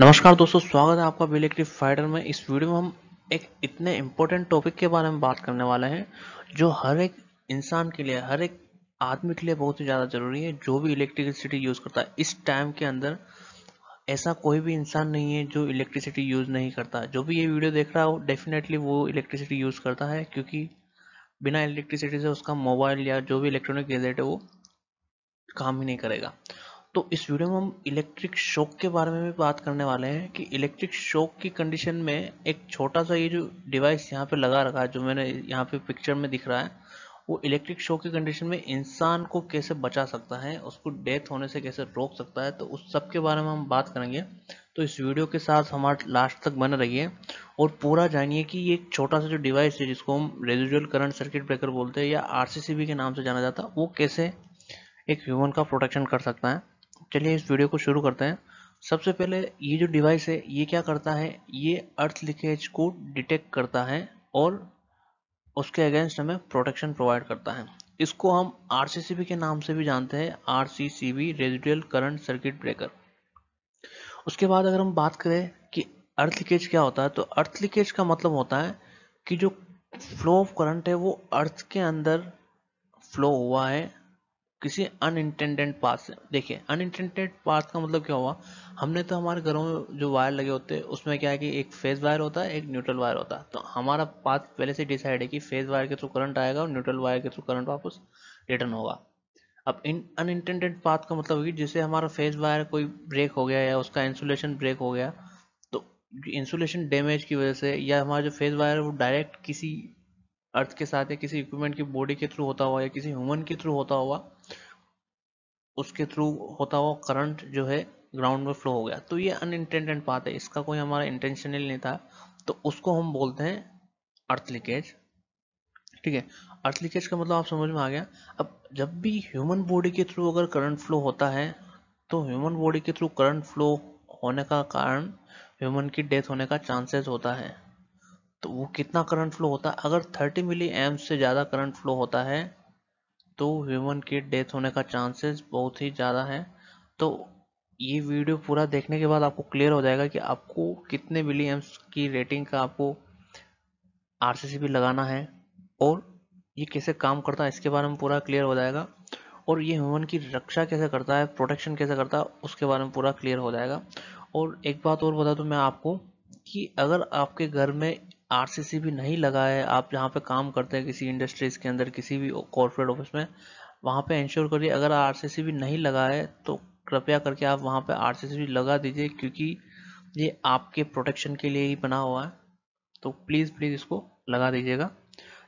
नमस्कार दोस्तों स्वागत है आपका बिलेक्टिव फाइटर में इस वीडियो में हम एक इतने इम्पोर्टेंट टॉपिक के बारे में बात करने वाले हैं जो हर एक इंसान के लिए हर एक आदमी के लिए बहुत ही ज़्यादा ज़रूरी है जो भी इलेक्ट्रिसिटी यूज़ करता है इस टाइम के अंदर ऐसा कोई भी इंसान नहीं है जो इलेक्ट्रिसिटी यूज़ नहीं करता जो भी ये वीडियो देख रहा हो डेफिनेटली वो इलेक्ट्रिसिटी यूज़ करता है क्योंकि बिना इलेक्ट्रिसिटी से उसका मोबाइल या जो भी इलेक्ट्रॉनिक गैजेट है वो काम ही नहीं करेगा तो इस वीडियो में हम इलेक्ट्रिक शॉक के बारे में भी बात करने वाले हैं कि इलेक्ट्रिक शॉक की कंडीशन में एक छोटा सा ये जो डिवाइस यहाँ पे लगा रखा है जो मैंने यहाँ पे पिक्चर में दिख रहा है वो इलेक्ट्रिक शॉक की कंडीशन में इंसान को कैसे बचा सकता है उसको डेथ होने से कैसे रोक सकता है तो उस सब के बारे में हम बात करेंगे तो इस वीडियो के साथ हमारे लास्ट तक बने रहिए और पूरा जानिए कि ये एक छोटा सा जो डिवाइस है जिसको हम रेजुअल करंट सर्किट ब्रेकर बोलते हैं या आर के नाम से जाना जाता है वो कैसे एक ह्यूमन का प्रोटेक्शन कर सकता है चलिए इस वीडियो को शुरू करते हैं सबसे पहले ये जो डिवाइस है ये क्या करता है ये अर्थ लीकेज को डिटेक्ट करता है और उसके अगेंस्ट हमें प्रोटेक्शन प्रोवाइड करता है इसको हम आर के नाम से भी जानते हैं R C C B residual current circuit breaker उसके बाद अगर हम बात करें कि अर्थ लीकेज क्या होता है तो अर्थ लीकेज का मतलब होता है कि जो फ्लो ऑफ करंट है वो अर्थ के अंदर फ्लो हुआ है किसी अनइंटेंडेड पाथ से देखिए अनइंटेंडेड पाथ का मतलब क्या हुआ हमने तो हमारे घरों में जो वायर लगे होते हैं उसमें क्या है कि एक फेज वायर होता है एक न्यूट्रल वायर होता है तो हमारा पाथ पहले से डिसाइड है कि फेज वायर के थ्रू करंट आएगा और न्यूट्रल वायर के थ्रू करंट वापस रिटर्न होगा अब इन अनइंटेंडेड पाथ का मतलब होगी जैसे हमारा फेज वायर कोई ब्रेक हो गया या उसका इंसुलेशन ब्रेक हो गया तो इंसुलेशन डैमेज की वजह से या हमारा जो फेज वायर है वो डायरेक्ट किसी अर्थ के साथ या किसी इक्विपमेंट की बॉडी के थ्रू होता हुआ या किसी ह्यूमन के थ्रू होता हुआ उसके थ्रू होता हुआ करंट जो है ग्राउंड में फ्लो हो गया तो ये अनइंटेंडेड पाथ है इसका कोई हमारा इंटेंशनल नहीं था तो उसको हम बोलते हैं अर्थ लीकेज ठीक है अर्थ लीकेज का मतलब आप समझ में आ गया अब जब भी ह्यूमन बॉडी के थ्रू अगर करंट फ्लो होता है तो ह्यूमन बॉडी के थ्रू करंट फ्लो होने का कारण ह्यूमन की डेथ होने का चांसेस होता है तो वो कितना करंट फ्लो होता है अगर 30 मिली एम्स से ज़्यादा करंट फ्लो होता है तो ह्यूमन की डेथ होने का चांसेस बहुत ही ज़्यादा है तो ये वीडियो पूरा देखने के बाद आपको क्लियर हो जाएगा कि आपको कितने विलियम्स की रेटिंग का आपको आर लगाना है और ये कैसे काम करता है इसके बारे में पूरा क्लियर हो जाएगा और ये ह्यूमन की रक्षा कैसे करता है प्रोटेक्शन कैसे करता है उसके बारे में पूरा क्लियर हो जाएगा और एक बात और बता दूँ मैं आपको कि अगर आपके घर में आरसीसी भी नहीं लगा है आप जहाँ पे काम करते हैं किसी इंडस्ट्रीज़ के अंदर किसी भी कॉरपोरेट ऑफिस में वहाँ पे इंश्योर करिए अगर आरसीसी भी नहीं लगा है तो कृपया करके आप वहाँ पे आरसीसी भी लगा दीजिए क्योंकि ये आपके प्रोटेक्शन के लिए ही बना हुआ है तो प्लीज़ प्लीज़ इसको लगा दीजिएगा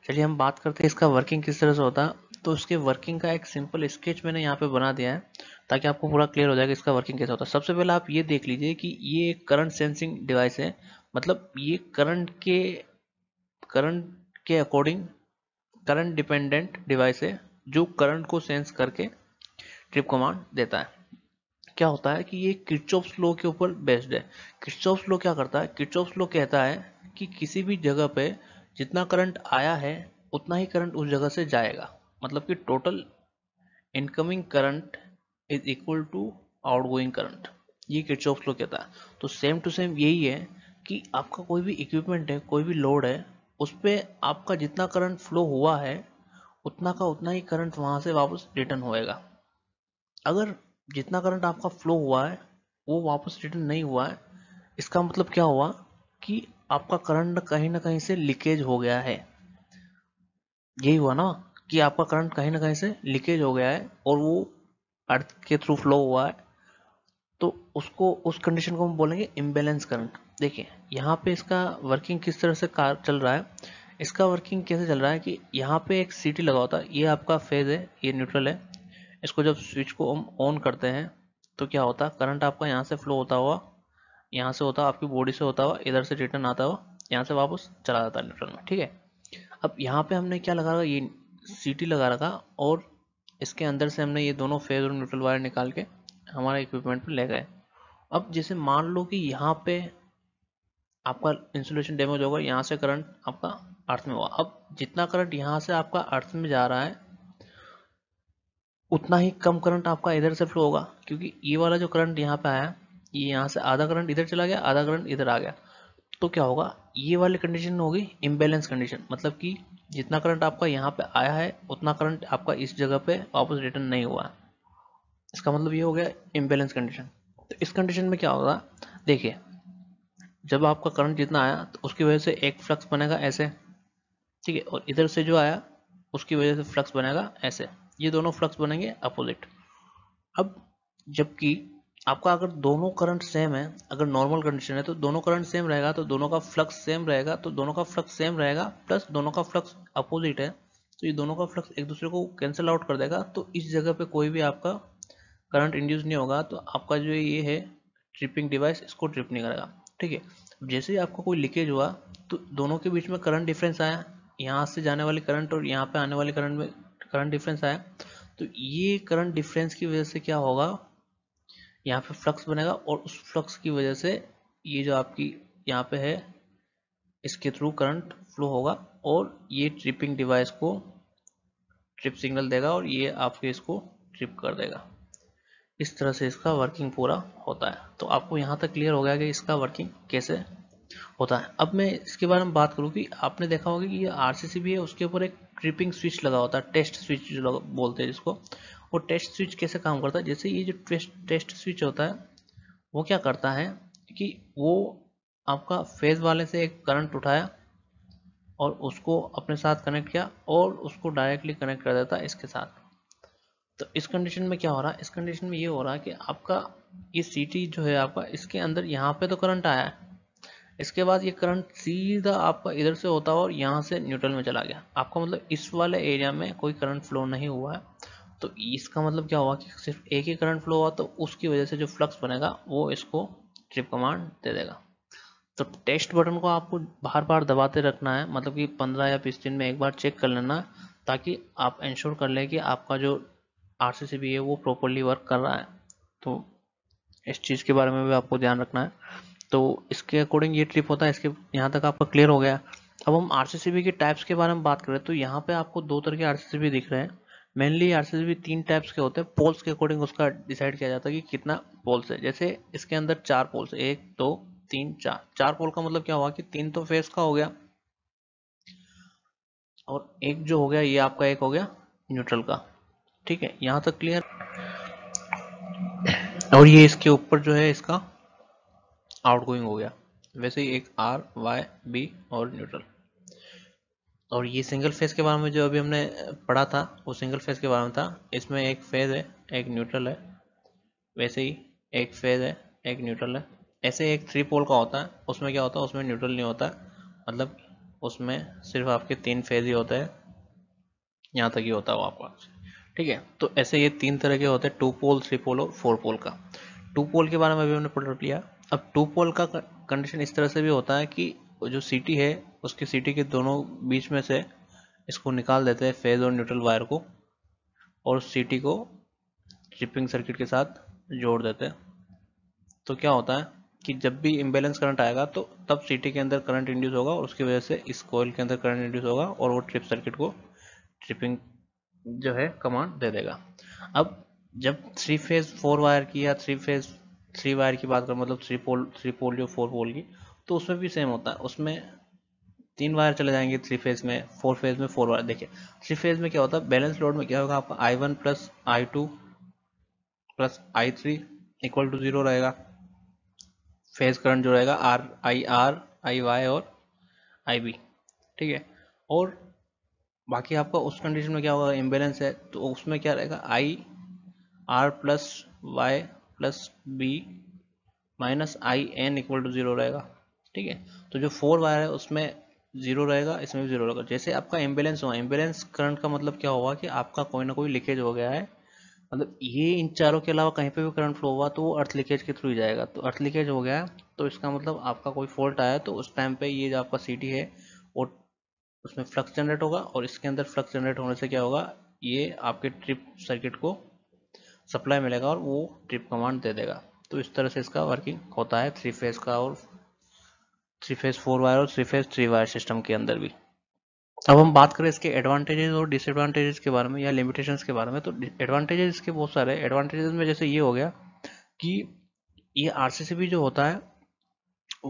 चलिए हम बात करते हैं इसका वर्किंग किस तरह से होता है तो उसके वर्किंग का एक सिंपल स्केच मैंने यहाँ पे बना दिया है ताकि आपको पूरा क्लियर हो जाएगा इसका वर्किंग कैसा होता है सबसे पहले आप ये देख लीजिए कि ये एक करंट सेंसिंग डिवाइस है मतलब ये करंट के करंट के अकॉर्डिंग करंट डिपेंडेंट डिवाइस है जो करंट को सेंस करके ट्रिप कमांड देता है क्या होता है कि ये ऑफ स्लो के ऊपर बेस्ड है ऑफ स्लो क्या करता है ऑफ स्लो कहता है कि किसी भी जगह पे जितना करंट आया है उतना ही करंट उस जगह से जाएगा मतलब कि total incoming current is equal to outgoing current ये ऑफ स्लो कहता है तो सेम टू सेम यही है कि आपका कोई भी इक्विपमेंट है कोई भी लोड है उस पर आपका जितना करंट फ्लो हुआ है उतना का उतना ही करंट वहाँ से वापस रिटर्न होएगा अगर जितना करंट आपका फ्लो हुआ है वो वापस रिटर्न नहीं हुआ है इसका मतलब क्या हुआ कि आपका करंट कहीं ना कहीं से लीकेज हो गया है यही हुआ ना कि आपका करंट कहीं ना कहीं से लीकेज हो गया है और वो अर्थ के थ्रू फ्लो हुआ है तो उसको उस कंडीशन को हम बोलेंगे इम्बेलेंस करंट देखिए यहाँ पे इसका वर्किंग किस तरह से कार चल रहा है इसका वर्किंग कैसे चल रहा है कि यहाँ पे एक सीटी लगा होता है ये आपका फेज है ये न्यूट्रल है इसको जब स्विच को हम ऑन करते हैं तो क्या होता है करंट आपका यहाँ से फ्लो होता हुआ यहाँ से होता आपकी बॉडी से होता हुआ इधर से रिटर्न आता हुआ यहाँ से वापस चला जाता है न्यूट्रल में ठीक है अब यहाँ पर हमने क्या लगा रखा ये सीटी लगा रखा और इसके अंदर से हमने ये दोनों फेज और न्यूट्रल वायर निकाल के हमारे इक्विपमेंट पर ले गए अब जैसे मान लो कि यहाँ पे आपका इंसुलेशन डैमेज होगा यहाँ से करंट आपका अर्थ में होगा अब जितना करंट यहाँ से आपका अर्थ में जा रहा है उतना ही कम करंट आपका इधर से फ्लो होगा क्योंकि ये वाला जो करंट यहाँ पे आया ये यहाँ से आधा करंट इधर चला गया आधा करंट इधर आ गया तो क्या होगा ये वाली कंडीशन होगी इम्बेलेंस कंडीशन मतलब कि जितना करंट आपका यहाँ पे आया है उतना करंट आपका इस जगह पे वापस रिटर्न नहीं हुआ इसका मतलब ये हो गया इम्बेलेंस कंडीशन तो इस कंडीशन में क्या होगा देखिए जब आपका करंट जितना आया तो उसकी वजह से एक फ्लक्स बनेगा ऐसे ठीक है और इधर से जो आया उसकी वजह से फ्लक्स बनेगा ऐसे ये दोनों फ्लक्स बनेंगे अपोजिट अब जबकि आपका अगर दोनों करंट सेम है अगर नॉर्मल कंडीशन है तो दोनों करंट सेम रहेगा तो दोनों का फ्लक्स सेम रहेगा तो दोनों का फ्लक्स सेम रहेगा प्लस दोनों का फ्लक्स अपोजिट है तो ये दोनों का फ्लक्स एक दूसरे को कैंसिल आउट कर देगा तो इस जगह पे कोई भी आपका करंट इंड्यूस नहीं होगा तो आपका जो ये है ट्रिपिंग डिवाइस इसको ट्रिप नहीं करेगा ठीक है जैसे ही आपको कोई लीकेज हुआ तो दोनों के बीच में करंट डिफरेंस आया यहाँ से जाने वाले करंट और यहाँ पे आने वाले करंट में करंट डिफरेंस आया तो ये करंट डिफरेंस की वजह से क्या होगा यहाँ पे फ्लक्स बनेगा और उस फ्लक्स की वजह से ये जो आपकी यहाँ पे है इसके थ्रू करंट फ्लो होगा और ये ट्रिपिंग डिवाइस को ट्रिप सिग्नल देगा और ये आपके इसको ट्रिप कर देगा इस तरह से इसका वर्किंग पूरा होता है तो आपको यहाँ तक क्लियर हो गया कि इसका वर्किंग कैसे होता है अब मैं इसके बारे में बात करूँ कि आपने देखा होगा कि ये आर भी है उसके ऊपर एक क्रिपिंग स्विच लगा होता है टेस्ट स्विच जो बोलते हैं जिसको और टेस्ट स्विच कैसे काम करता है जैसे ये जो टेस्ट टेस्ट स्विच होता है वो क्या करता है कि वो आपका फेज वाले से एक करंट उठाया और उसको अपने साथ कनेक्ट किया और उसको डायरेक्टली कनेक्ट कर देता है इसके साथ तो इस कंडीशन में क्या हो रहा है इस कंडीशन में ये हो रहा है कि आपका ये सी जो है आपका इसके अंदर यहाँ पे तो करंट आया है इसके बाद ये करंट सीधा आपका इधर से होता हुआ और यहाँ से न्यूट्रल में चला गया आपका मतलब इस वाले एरिया में कोई करंट फ्लो नहीं हुआ है तो इसका मतलब क्या हुआ कि सिर्फ एक ही करंट फ्लो हुआ तो उसकी वजह से जो फ्लक्स बनेगा वो इसको ट्रिप कमांड दे देगा तो टेस्ट बटन को आपको बार बार दबाते रखना है मतलब कि पंद्रह या बीस दिन में एक बार चेक कर लेना ताकि आप इंश्योर कर लें कि आपका जो आर भी है वो प्रॉपरली वर्क कर रहा है तो इस चीज़ के बारे में भी आपको ध्यान रखना है तो इसके अकॉर्डिंग ये ट्रिप होता है इसके यहाँ तक आपका क्लियर हो गया अब हम आर के टाइप्स के बारे में बात करें तो यहाँ पे आपको दो तरह के आर दिख रहे हैं मेनली आर तीन टाइप्स के होते हैं पोल्स के अकॉर्डिंग उसका डिसाइड किया जाता है कि कितना पोल्स है जैसे इसके अंदर चार पोल्स एक दो तीन चार चार पोल का मतलब क्या हुआ कि तीन तो फेस का हो गया और एक जो हो गया ये आपका एक हो गया न्यूट्रल का ठीक है यहाँ तक क्लियर और ये इसके ऊपर जो है इसका आउटगोइंग हो गया वैसे ही एक आर वाई बी और न्यूट्रल और ये सिंगल फेज के बारे में जो अभी हमने पढ़ा था वो सिंगल फेज के बारे में था इसमें एक फेज है एक न्यूट्रल है वैसे ही एक फेज है एक न्यूट्रल है ऐसे एक थ्री पोल का होता है उसमें क्या होता है उसमें न्यूट्रल नहीं होता मतलब उसमें सिर्फ आपके तीन फेज ही होते हैं यहाँ तक ही होता है वो आपका ठीक है तो ऐसे ये तीन तरह के होते हैं टू पोल थ्री पोल और फोर पोल का टू पोल के बारे में अभी हमने प्रोडक्ट लिया अब टू पोल का कंडीशन इस तरह से भी होता है कि जो सिटी है उसकी सिटी के दोनों बीच में से इसको निकाल देते हैं फेज और न्यूट्रल वायर को और सिटी को ट्रिपिंग सर्किट के साथ जोड़ देते हैं तो क्या होता है कि जब भी इम्बेलेंस करंट आएगा तो तब सिटी के अंदर करंट इंड्यूस होगा और उसकी वजह से इस कोयल के अंदर करंट इंड्यूस होगा और वो ट्रिप सर्किट को ट्रिपिंग जो है कमांड दे देगा अब जब थ्री फेज फोर वायर की या थ्री फेज थ्री वायर की बात करो मतलब थ्री पोल थ्री पोल जो फोर पोल की तो उसमें भी सेम होता है उसमें तीन वायर चले जाएंगे थ्री फेज में फोर फेज में फोर वायर देखिए थ्री फेज में क्या होता है बैलेंस लोड में क्या होगा आपका I one plus I two plus I three equal to zero रहेगा फेज करंट जो रहेगा R I R I Y और आई बी ठीक है और बाकी आपका उस कंडीशन में क्या होगा इम्बेलेंस है तो उसमें क्या रहेगा I R plus Y plus B minus I N equal to zero रहेगा ठीक है तो जो फोर वायर है उसमें जीरो रहेगा इसमें भी जीरो रहेगा जैसे आपका एम्बेलेंस हुआ एम्बेलेंस करंट का मतलब क्या होगा कि आपका कोई ना कोई लीकेज हो गया है मतलब ये इन चारों के अलावा कहीं पे भी करंट फ्लो हुआ तो वो अर्थ लीकेज के थ्रू ही जाएगा तो अर्थ लीकेज हो गया तो इसका मतलब आपका कोई फॉल्ट आया तो उस टाइम पे ये जो आपका सीटी है उसमें फ्लक्स जनरेट होगा और इसके अंदर फ्लक्स जनरेट होने से क्या होगा ये आपके ट्रिप सर्किट को सप्लाई मिलेगा और वो ट्रिप कमांड दे देगा तो इस तरह से इसका वर्किंग होता है थ्री फेज का और थ्री फेज फोर वायर और three phase three wire system के अंदर भी अब हम बात करें इसके एडवांटेजेस और डिसएडवांटेजेस के बारे में या लिमिटेशंस के बारे में तो एडवांटेजेस इसके बहुत सारे एडवांटेजेस में जैसे ये हो गया कि ये आरसीसीबी जो होता है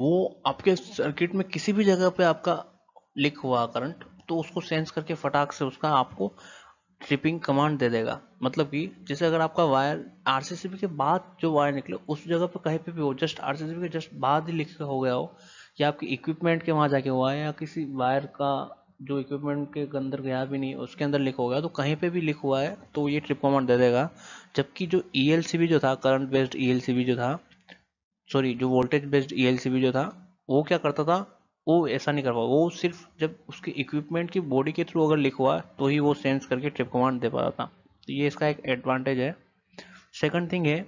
वो आपके सर्किट में किसी भी जगह पे आपका लिख हुआ करंट तो उसको सेंस करके फटाक से उसका आपको ट्रिपिंग कमांड दे देगा मतलब कि जैसे अगर आपका वायर आर के बाद जो वायर निकले उस जगह पर कहीं पे भी हो जस्ट आर के जस्ट बाद ही लिख हो गया हो या आपके इक्विपमेंट के वहाँ जाके हुआ है या किसी वायर का जो इक्विपमेंट के अंदर गया भी नहीं उसके अंदर लिख हो गया तो कहीं पे भी लिख हुआ है तो ये ट्रिप कमांड दे देगा जबकि जो ई e जो था करंट बेस्ड ई जो था सॉरी जो वोल्टेज बेस्ड ई जो था वो क्या करता था वो ऐसा नहीं कर पाओ वो सिर्फ जब उसके इक्विपमेंट की बॉडी के थ्रू अगर लिखवा तो ही वो सेंस करके ट्रिप कमांड दे पाता था तो ये इसका एक एडवांटेज है सेकंड थिंग है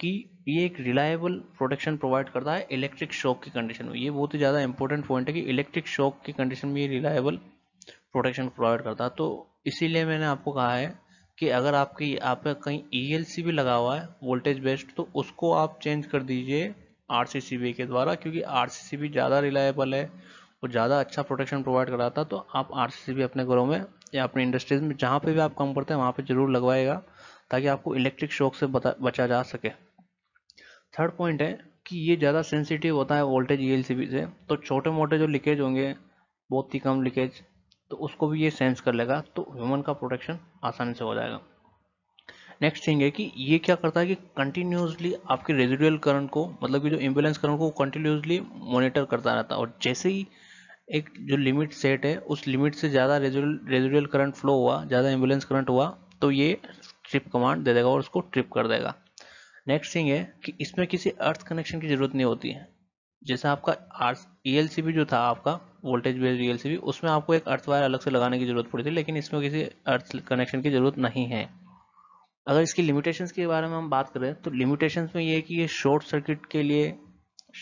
कि ये एक रिलायबल प्रोटेक्शन प्रोवाइड करता है इलेक्ट्रिक शॉक की कंडीशन में ये बहुत ही ज़्यादा इंपॉर्टेंट पॉइंट है कि इलेक्ट्रिक शॉक की कंडीशन में ये रिलायबल प्रोटेक्शन प्रोवाइड करता है तो इसीलिए मैंने आपको कहा है कि अगर आपकी आपका कहीं ई e भी लगा हुआ है वोल्टेज बेस्ड तो उसको आप चेंज कर दीजिए आर के द्वारा क्योंकि आर ज़्यादा रिलायबल है और ज़्यादा अच्छा प्रोटेक्शन प्रोवाइड कराता तो आप आर अपने घरों में या अपनी इंडस्ट्रीज में जहाँ पे भी आप काम करते हैं वहाँ पे ज़रूर लगवाएगा ताकि आपको इलेक्ट्रिक शॉक से बचा जा सके थर्ड पॉइंट है कि ये ज़्यादा सेंसिटिव होता है वोल्टेज ई e से तो छोटे मोटे जो लीकेज होंगे बहुत ही कम लीकेज तो उसको भी ये सेंस कर लेगा तो ह्यूमन का प्रोटेक्शन आसानी से हो जाएगा नेक्स्ट थिंग है कि ये क्या करता है कि कंटिन्यूसली आपके रेजिडुअल करंट को मतलब कि जो एम्बुलेंस करंट को कंटिन्यूसली मॉनिटर करता रहता है और जैसे ही एक जो लिमिट सेट है उस लिमिट से ज़्यादा रेजिडुअल करंट फ्लो हुआ ज़्यादा एम्बुलेंस करंट हुआ तो ये ट्रिप कमांड दे देगा और उसको ट्रिप कर देगा नेक्स्ट थिंग है कि इसमें किसी अर्थ कनेक्शन की ज़रूरत नहीं होती है जैसा आपका आर ई e जो था आपका वोल्टेज बेस्ड ई उसमें आपको एक अर्थ वायर अलग से लगाने की ज़रूरत पड़ी थी लेकिन इसमें किसी अर्थ कनेक्शन की ज़रूरत नहीं है अगर इसकी लिमिटेशंस के बारे में हम बात करें तो लिमिटेशंस में ये है कि ये शॉर्ट सर्किट के लिए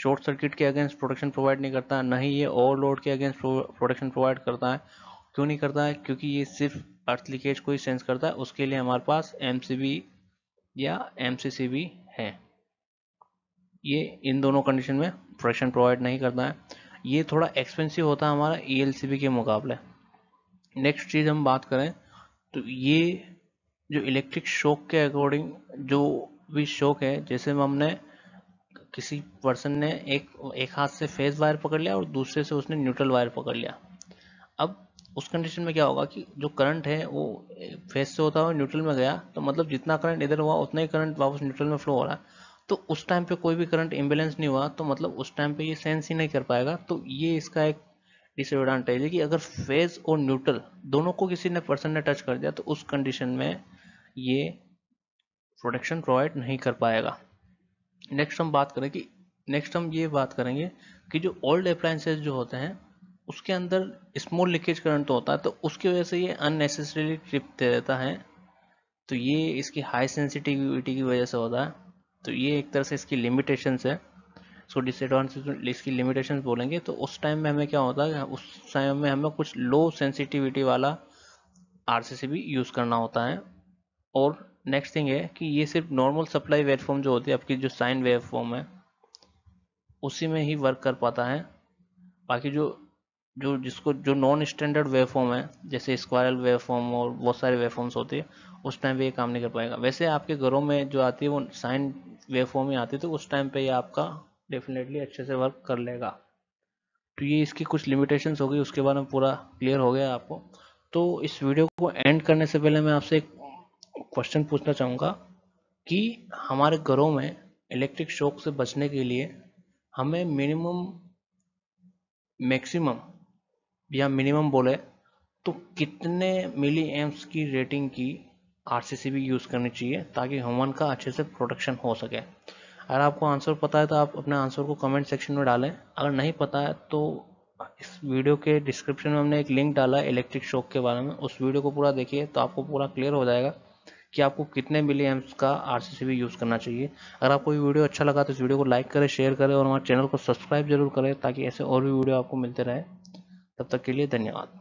शॉर्ट सर्किट के अगेंस्ट प्रोटेक्शन प्रोवाइड नहीं करता है न ही ये ओवरलोड के अगेंस्ट प्रोटेक्शन प्रोवाइड करता है क्यों नहीं करता है क्योंकि ये सिर्फ अर्थ लीकेज को ही सेंस करता है उसके लिए हमारे पास एम या एम है ये इन दोनों कंडीशन में प्रोटेक्शन प्रोवाइड नहीं करता है ये थोड़ा एक्सपेंसिव होता है हमारा ई e के मुकाबले नेक्स्ट चीज़ हम बात करें तो ये जो इलेक्ट्रिक शॉक के अकॉर्डिंग जो भी शॉक है जैसे हमने किसी पर्सन ने एक एक हाथ से फेस वायर पकड़ लिया और दूसरे से उसने न्यूट्रल वायर पकड़ लिया अब उस कंडीशन में क्या होगा कि जो करंट है वो फेस से होता हुआ न्यूट्रल में गया तो मतलब जितना करंट इधर हुआ उतना ही करंट वापस न्यूट्रल में फ्लो हो रहा तो उस टाइम पे कोई भी करंट इम्बेलेंस नहीं हुआ तो मतलब उस टाइम पे ये सेंस ही नहीं कर पाएगा तो ये इसका एक डिसएडवांटेज है कि अगर फेज और न्यूट्रल दोनों को किसी ने पर्सन ने टच कर दिया तो उस कंडीशन में ये प्रोटेक्शन प्रोवाइड नहीं कर पाएगा नेक्स्ट हम बात करें कि नेक्स्ट हम ये बात करेंगे कि जो ओल्ड अप्लाइंसेज जो होते हैं उसके अंदर स्मॉल लीकेज करंट तो होता है तो उसकी वजह से ये अननेसेसरीली ट्रिप दे देता है तो ये इसकी हाई सेंसिटिविटी की वजह से होता है तो ये एक तरह से इसकी लिमिटेशंस है सो डिसएडवांटेज इसकी लिमिटेशंस बोलेंगे तो उस टाइम में हमें क्या होता है उस टाइम में हमें कुछ लो सेंसिटिविटी वाला आर यूज़ करना होता है और नेक्स्ट थिंग है कि ये सिर्फ नॉर्मल सप्लाई वेवफॉर्म जो होती है आपकी जो साइन वेवफॉर्म है उसी में ही वर्क कर पाता है बाकी जो जो जिसको जो नॉन स्टैंडर्ड वेवफॉर्म है जैसे स्क्वायरल वेवफॉर्म और बहुत सारे वेवफॉर्म्स होते हैं उस टाइम पे ये काम नहीं कर पाएगा वैसे आपके घरों में जो आती है वो साइन वेवफॉर्म ही आती है तो उस टाइम पे ये आपका डेफिनेटली अच्छे से वर्क कर लेगा तो ये इसकी कुछ लिमिटेशंस होगी उसके बारे में पूरा क्लियर हो गया आपको तो इस वीडियो को एंड करने से पहले मैं आपसे एक क्वेश्चन पूछना चाहूँगा कि हमारे घरों में इलेक्ट्रिक शॉक से बचने के लिए हमें मिनिमम मैक्सिमम या मिनिमम बोले तो कितने मिली एम्स की रेटिंग की आर भी यूज़ करनी चाहिए ताकि ह्यूमन का अच्छे से प्रोटेक्शन हो सके अगर आपको आंसर पता है तो आप अपने आंसर को कमेंट सेक्शन में डालें अगर नहीं पता है तो इस वीडियो के डिस्क्रिप्शन में हमने एक लिंक डाला है इलेक्ट्रिक शॉक के बारे में उस वीडियो को पूरा देखिए तो आपको पूरा क्लियर हो जाएगा कि आपको कितने मिली एम्स का आर यूज़ करना चाहिए अगर आपको ये वीडियो अच्छा लगा तो इस वीडियो को लाइक करें शेयर करें और हमारे चैनल को सब्सक्राइब जरूर करें ताकि ऐसे और भी वीडियो आपको मिलते रहे तब तक के लिए धन्यवाद